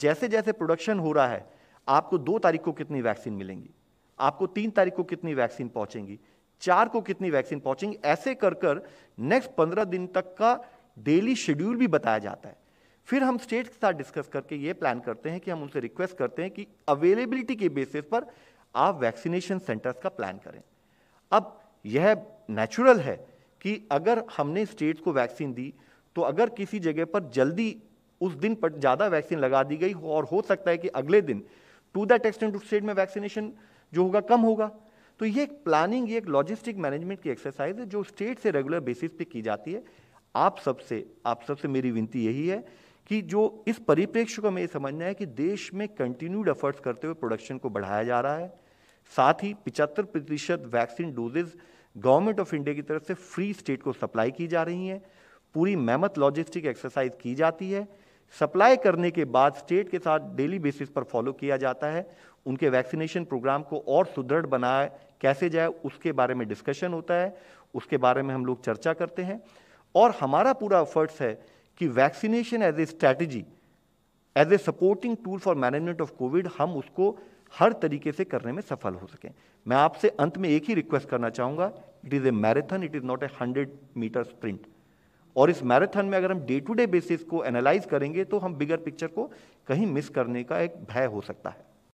जैसे जैसे प्रोडक्शन हो रहा है आपको दो तारीख को कितनी वैक्सीन मिलेंगी आपको तीन तारीख को कितनी वैक्सीन पहुंचेंगी चार को कितनी वैक्सीन पहुंचेंगी ऐसे कर कर नेक्स्ट पंद्रह दिन तक का डेली शेड्यूल भी बताया जाता है फिर हम स्टेट के साथ डिस्कस करके ये प्लान करते हैं कि हम उनसे रिक्वेस्ट करते हैं कि अवेलेबिलिटी के बेसिस पर आप वैक्सीनेशन सेंटर्स का प्लान करें अब यह नेचुरल है कि अगर हमने स्टेट को वैक्सीन दी तो अगर किसी जगह पर जल्दी उस दिन पर ज़्यादा वैक्सीन लगा दी गई और हो सकता है कि अगले दिन टू दैट एक्सटेंट स्टेट में वैक्सीनेशन जो होगा कम होगा तो ये एक प्लानिंग ये एक लॉजिस्टिक मैनेजमेंट की एक्सरसाइज है जो स्टेट से रेगुलर बेसिस पे की जाती है आप सबसे आप सबसे मेरी विनती यही है कि जो इस परिप्रेक्ष्य को हमें समझना है कि देश में कंटिन्यूड एफर्ट्स करते हुए प्रोडक्शन को बढ़ाया जा रहा है साथ ही पिचहत्तर प्रतिशत vaccine doses government of India की तरफ से फ्री स्टेट को सप्लाई की जा रही हैं पूरी मेहमत लॉजिस्टिक एक्सरसाइज की जाती है सप्लाई करने के बाद स्टेट के साथ डेली बेसिस पर फॉलो किया जाता है उनके वैक्सीनेशन प्रोग्राम को और सुदृढ़ बनाए कैसे जाए उसके बारे में डिस्कशन होता है उसके बारे में हम लोग चर्चा करते हैं और हमारा पूरा एफर्ट्स है कि vaccination as a strategy as a supporting tool for management of covid हम उसको हर तरीके से करने में सफल हो सकें मैं आपसे अंत में एक ही रिक्वेस्ट करना चाहूँगा it is a marathon it is not a hundred metre sprint और इस मैराथन में अगर हम डे टू डे बेसिस को एनालाइज करेंगे तो हम बिगर पिक्चर को कहीं मिस करने का एक भय हो सकता है